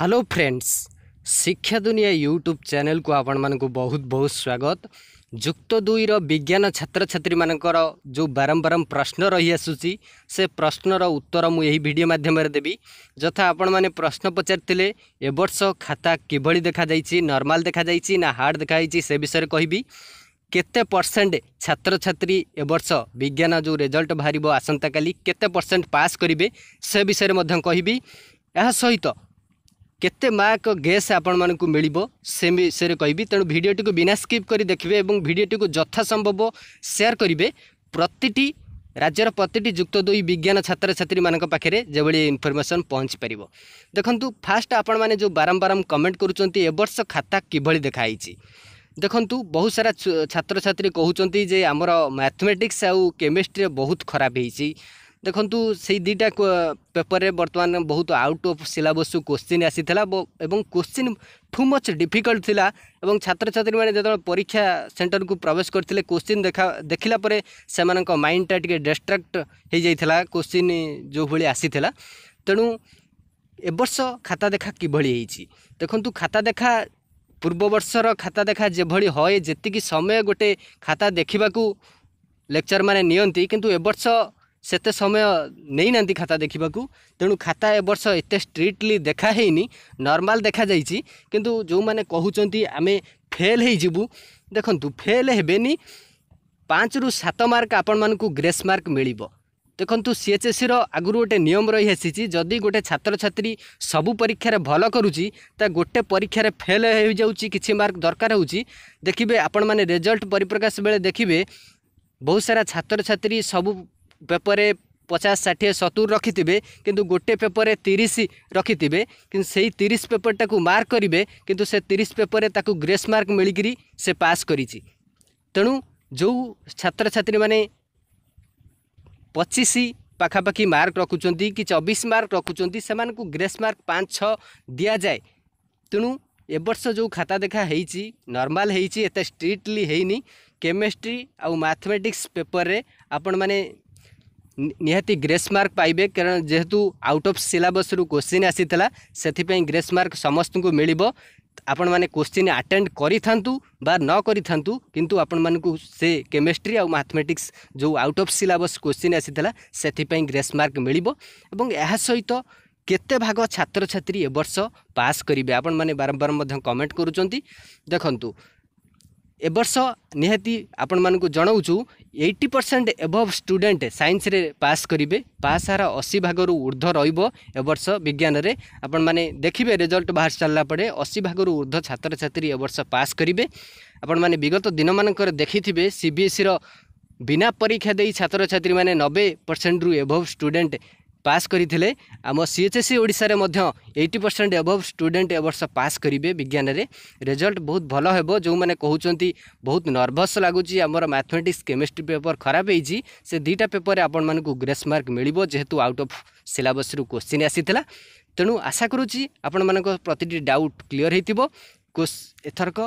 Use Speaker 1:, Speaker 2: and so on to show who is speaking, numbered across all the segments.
Speaker 1: hello friends शिक्षा दुनिया YouTube channel को आपण मानक बहुत बहुत स्वागत ଯୁକ୍ତ ଦୁଇର ବିଜ୍ଞାନ ଛାତ୍ରଛାତ୍ରୀମାନଙ୍କର ଯେଉଁ ବାରମ୍ବାର ପ୍ରଶ୍ନ ରହିଆସୁଛି ସେ ପ୍ରଶ୍ନର ଉତ୍ତର ମୁଁ ଏହି ଭିଡ଼ିଓ ମାଧ୍ୟମରେ ଦେବି ଯଥା ଆପଣମାନେ ପ୍ରଶ୍ନ ପଚାରିଥିଲେ ଏବର୍ଷ ଖାତା କିଭଳି ଦେଖାଯାଇଛି ନର୍ମାଲ ଦେଖାଯାଇଛି ନା ହାର୍ଡ଼ ଦେଖାଯାଇଛି ସେ ବିଷୟରେ କହିବି କେତେ ପରସେଣ୍ଟ ଛାତ୍ରଛାତ୍ରୀ ଏବର୍ଷ ବିଜ୍ଞାନ ଯେଉଁ ରେଜଲ୍ଟ ବାହାରିବ ଆସନ୍ତାକାଲି କେତେ ପରସେଣ୍ଟ ପାସ୍ କରିବେ ସେ ବିଷୟରେ ମଧ୍ୟ କହିବି ଏହା ସହିତ କେତେ ମାର୍କ ଗେସ୍ ଆପଣମାନଙ୍କୁ ମିଳିବ ସେ ବିଷୟରେ କହିବି ତେଣୁ ଭିଡ଼ିଓଟିକୁ ବିନା ସ୍କିପ୍ କରି ଦେଖିବେ ଏବଂ ଭିଡ଼ିଓଟିକୁ ଯଥାସମ୍ଭବ ସେୟାର କରିବେ ପ୍ରତିଟି ରାଜ୍ୟର ପ୍ରତିଟି ଯୁକ୍ତ ଦୁଇ ବିଜ୍ଞାନ ଛାତ୍ରଛାତ୍ରୀମାନଙ୍କ ପାଖରେ ଯେଭଳି ଇନଫର୍ମେସନ୍ ପହଞ୍ଚି ପାରିବ ଦେଖନ୍ତୁ ଫାଷ୍ଟ ଆପଣମାନେ ଯେଉଁ ବାରମ୍ବାର କମେଣ୍ଟ କରୁଛନ୍ତି ଏବର୍ଷ ଖାତା କିଭଳି ଦେଖାହେଇଛି ଦେଖନ୍ତୁ ବହୁତ ସାରା ଛାତ୍ରଛାତ୍ରୀ କହୁଛନ୍ତି ଯେ ଆମର ମ୍ୟାଥମେଟିକ୍ସ ଆଉ କେମିଷ୍ଟ୍ରିରେ ବହୁତ ଖରାପ ହେଇଛି ଦେଖନ୍ତୁ ସେଇ ଦୁଇଟା ପେପରରେ ବର୍ତ୍ତମାନ ବହୁତ ଆଉଟ୍ ଅଫ୍ ସିଲାବସ୍କୁ କୋଶ୍ଚିନ୍ ଆସିଥିଲା ଏବଂ କୋଶ୍ଚିନ୍ ଠୁ ମଚ୍ ଡିଫିକଲ୍ଟ ଥିଲା ଏବଂ ଛାତ୍ରଛାତ୍ରୀମାନେ ଯେତେବେଳେ ପରୀକ୍ଷା ସେଣ୍ଟରକୁ ପ୍ରବେଶ କରିଥିଲେ କୋଶ୍ଚିନ୍ ଦେଖା ଦେଖିଲା ପରେ ସେମାନଙ୍କ ମାଇଣ୍ଡଟା ଟିକେ ଡିଷ୍ଟ୍ରାକ୍ଟ ହୋଇଯାଇଥିଲା କୋଶ୍ଚିନ୍ ଯେଉଁଭଳି ଆସିଥିଲା ତେଣୁ ଏ ବର୍ଷ ଖାତା ଦେଖା କିଭଳି ହେଇଛି ଦେଖନ୍ତୁ ଖାତା ଦେଖା ପୂର୍ବ ବର୍ଷର ଖାତା ଦେଖା ଯେଭଳି ହଏ ଯେତିକି ସମୟ ଗୋଟେ ଖାତା ଦେଖିବାକୁ ଲେକ୍ଚରମାନେ ନିଅନ୍ତି କିନ୍ତୁ ଏ ବର୍ଷ ସେତେ ସମୟ ନେଇନାହାନ୍ତି ଖାତା ଦେଖିବାକୁ ତେଣୁ ଖାତା ଏବର୍ଷ ଏତେ ଷ୍ଟ୍ରିକ୍ଟଲି ଦେଖା ହେଇନି ନର୍ମାଲ୍ ଦେଖାଯାଇଛି କିନ୍ତୁ ଯେଉଁମାନେ କହୁଛନ୍ତି ଆମେ ଫେଲ୍ ହେଇଯିବୁ ଦେଖନ୍ତୁ ଫେଲ୍ ହେବେନି ପାଞ୍ଚରୁ ସାତ ମାର୍କ ଆପଣମାନଙ୍କୁ ଗ୍ରେସ୍ ମାର୍କ ମିଳିବ ଦେଖନ୍ତୁ ସିଏଚ୍ଏସ୍ସିର ଆଗରୁ ଗୋଟେ ନିୟମ ରହିଆସିଛି ଯଦି ଗୋଟେ ଛାତ୍ରଛାତ୍ରୀ ସବୁ ପରୀକ୍ଷାରେ ଭଲ କରୁଛି ତା ଗୋଟେ ପରୀକ୍ଷାରେ ଫେଲ୍ ହୋଇଯାଉଛି କିଛି ମାର୍କ ଦରକାର ହେଉଛି ଦେଖିବେ ଆପଣମାନେ ରେଜଲ୍ଟ ପରିପ୍ରକାଶ ବେଳେ ଦେଖିବେ ବହୁତ ସାରା ଛାତ୍ରଛାତ୍ରୀ ସବୁ পেপরে পচাশ ষাঠিয়ে সতুর রখিবে কিন্তু গোটে পেপরে তিরিশ রখিবে কিন্তু সেই তিরিশ পেপরটা মার্ক করবে কিন্তু সে তিরিশ পেপরে তাকে গ্রেস মার্ক মিলিকি সে পাস করেছি তেণু ଯେଉଁ ଛାତ୍ରଛାତ୍ରୀମାନେ ପଚିଶ ପାଖାପାଖି ମାର୍କ ରଖୁଛନ୍ତି କି ଚବିଶ ମାର୍କ ରଖୁଛନ୍ତି ସେମାନଙ୍କୁ ଗ୍ରେସ୍ ମାର୍କ ପାଞ୍ଚ ଛଅ ଦିଆଯାଏ ତେଣୁ ଏବର୍ଷ ଯେଉଁ ଖାତା ଦେଖା ହେଇଛି ନର୍ମାଲ ହେଇଛି ଏତେ ଷ୍ଟ୍ରିକ୍ଟଲି ହେଇନି କେମିଷ୍ଟ୍ରି ଆଉ ମ୍ୟାଥମେଟିକ୍ସ ପେପରରେ ଆପଣମାନେ ନିହାତି ଗ୍ରେସ୍ ମାର୍କ ପାଇବେ କାରଣ ଯେହେତୁ ଆଉଟ୍ ଅଫ୍ ସିଲାବସ୍ରୁ କୋଶ୍ଚିନ୍ ଆସିଥିଲା ସେଥିପାଇଁ ଗ୍ରେସ୍ ମାର୍କ ସମସ୍ତଙ୍କୁ ମିଳିବ ଆପଣମାନେ କୋଶ୍ଚିନ୍ ଆଟେଣ୍ଡ କରିଥାନ୍ତୁ ବା ନ କରିଥାନ୍ତୁ କିନ୍ତୁ ଆପଣମାନଙ୍କୁ ସେ କେମିଷ୍ଟ୍ରି ଆଉ ମାଥମେଟିକ୍ସ ଯେଉଁ ଆଉଟ୍ ଅଫ୍ ସିଲାବସ୍ କୋଶ୍ଚିନ୍ ଆସିଥିଲା ସେଥିପାଇଁ ଗ୍ରେସ୍ ମାର୍କ ମିଳିବ ଏବଂ ଏହା ସହିତ କେତେ ଭାଗ ଛାତ୍ରଛାତ୍ରୀ ଏବର୍ଷ ପାସ୍ କରିବେ ଆପଣମାନେ ବାରମ୍ବାର ମଧ୍ୟ କମେଣ୍ଟ କରୁଛନ୍ତି ଦେଖନ୍ତୁ ए वर्ष निहती आपण मानक जनावु एट्टी परसेंट एभ स्टूडे सैंस पास करेंगे पास हार अशी भाग ऊर्ध रर्ष विज्ञान में आपण मैंने देखिए रिजल्ट बाहर सारापर अशी भाग ऊर्ध छात्र छात्री ए वर्ष पास करेंगे आपण मैंने विगत दिन मानक देखिथे दे, सी बी परीक्षा दे छात्र छात्री मैंने नबे परसेंट रु एभ स्टूडेट पास करते आम सी एच एस ओडे एट्टी परसेंट एबव स्टूडेंट ए वर्ष पास करेंगे विज्ञान में रेजल्ट बहुत भल हे जो मैंने कहते बहुत नर्भस लगुच मैथमेटिक्स केमिस्ट्री पेपर खराब होती से दुटा पेपर आपण मैं ग्रेस मार्क मिल जेहेतु आउट अफ सिलस क्वेश्चन आसी तेणु आशा करूँ आपण मान प्रति डाउट क्लीअर हो एथरक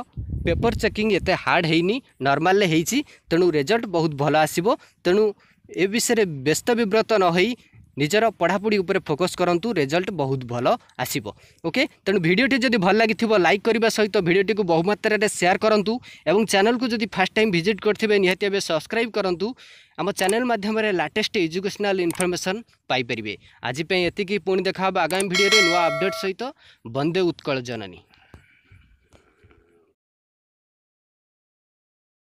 Speaker 1: पेपर चेकिंग एत हार्ड होनी नर्माल होती तेणु रेजल्ट बहुत भल आस तेणु ए विषय व्यस्त ब्रत नई ନିଜର ପଢ଼ାପଢ଼ି ଉପରେ ଫୋକସ୍ କରନ୍ତୁ ରେଜଲ୍ଟ ବହୁତ ଭଲ ଆସିବ ଓକେ ତେଣୁ ଭିଡ଼ିଓଟି ଯଦି ଭଲ ଲାଗିଥିବ ଲାଇକ୍ କରିବା ସହିତ ଭିଡ଼ିଓଟିକୁ ବହୁ ମାତ୍ରାରେ ସେୟାର କରନ୍ତୁ ଏବଂ ଚ୍ୟାନେଲକୁ ଯଦି ଫାର୍ଷ୍ଟ ଟାଇମ୍ ଭିଜିଟ୍ କରିଥିବେ ନିହାତି ଏବେ ସବସ୍କ୍ରାଇବ୍ କରନ୍ତୁ ଆମ ଚ୍ୟାନେଲ ମାଧ୍ୟମରେ ଲାଟେଷ୍ଟ ଏଜୁକେସନାଲ୍ ଇନଫର୍ମେସନ୍ ପାଇପାରିବେ ଆଜି ପାଇଁ ଏତିକି ପୁଣି ଦେଖା ହେବ ଆଗାମୀ ଭିଡ଼ିଓରେ ନୂଆ ଅପଡେଟ୍ ସହିତ ବନ୍ଦେ ଉତ୍କଳ ଜନନୀ